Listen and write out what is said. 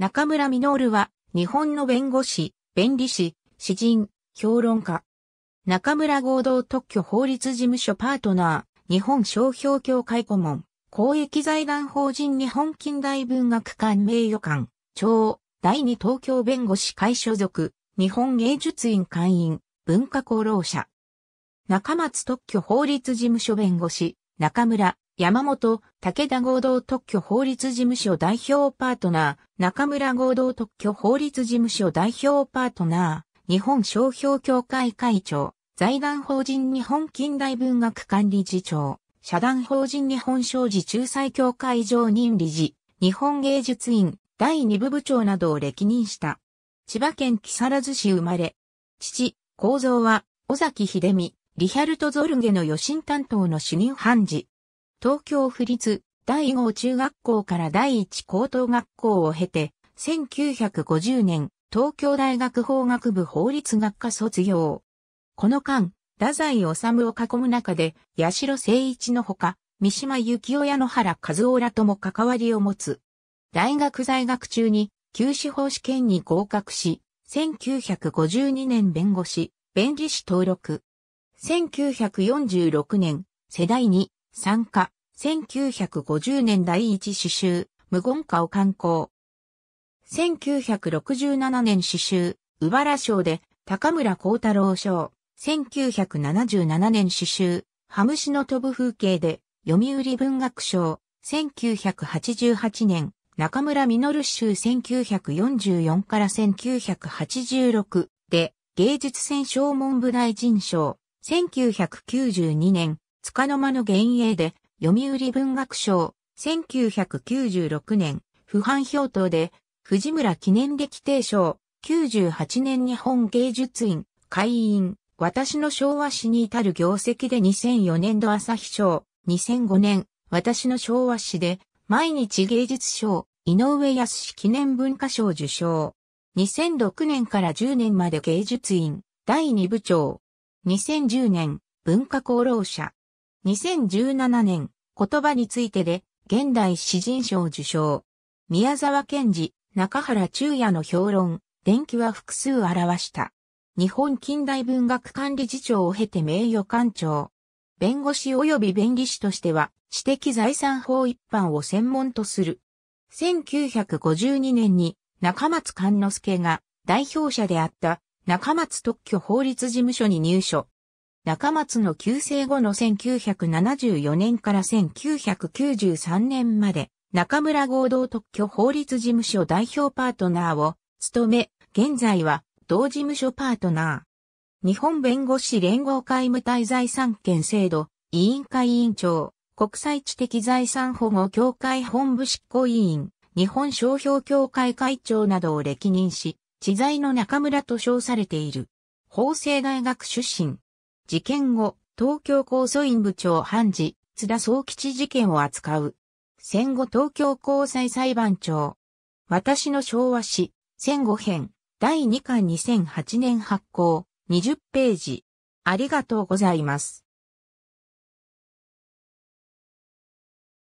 中村実は、日本の弁護士、弁理士、詩人、評論家。中村合同特許法律事務所パートナー、日本商標協会顧問、公益財団法人日本近代文学館名誉館、長、第二東京弁護士会所属、日本芸術院会員、文化功労者。中松特許法律事務所弁護士、中村、山本、武田合同特許法律事務所代表パートナー、中村合同特許法律事務所代表パートナー、日本商標協会会長、財団法人日本近代文学管理事長、社団法人日本商事仲裁協会常任理事、日本芸術院第二部部長などを歴任した。千葉県木更津市生まれ。父、構造は、尾崎秀美、リヒャルト・ゾルゲの予診担当の主任判事。東京府立第5中学校から第1高等学校を経て、1950年、東京大学法学部法律学科卒業。この間、太宰治を囲む中で、八代誠一のほか、三島由紀夫や野原和夫らとも関わりを持つ。大学在学中に、旧司法試験に合格し、1952年弁護士、弁理士登録。1946年、世代に参加、1950年第一詩集、無言歌を刊行。1967年詩集、うばら賞で、高村光太郎賞。1977年詩集、ハムシの飛ぶ風景で、読売文学賞。1988年、中村実集1944から1986で、芸術戦奨文部大臣賞。1992年、つかの間の幻影で、読売文学賞、1996年、不反表等で、藤村記念歴定賞、98年日本芸術院、会員、私の昭和史に至る業績で2004年度朝日賞、2005年、私の昭和史で、毎日芸術賞、井上康史記念文化賞受賞。2006年から10年まで芸術院、第2部長。2010年、文化功労者。2017年、言葉についてで、現代詩人賞受賞。宮沢賢治、中原中也の評論、伝記は複数表した。日本近代文学管理事長を経て名誉館長。弁護士及び弁理士としては、私的財産法一般を専門とする。1952年に中松勘之助が代表者であった中松特許法律事務所に入所。中松の旧姓後の1974年から1993年まで、中村合同特許法律事務所代表パートナーを務め、現在は同事務所パートナー。日本弁護士連合会務滞在産権制度委員会委員長、国際知的財産保護協会本部執行委員、日本商標協会会長などを歴任し、知財の中村と称されている。法政大学出身、事件後、東京高訴院部長判事、津田総吉事件を扱う。戦後東京高裁裁判長。私の昭和史、戦後編、第2巻2008年発行、20ページ。ありがとうございます。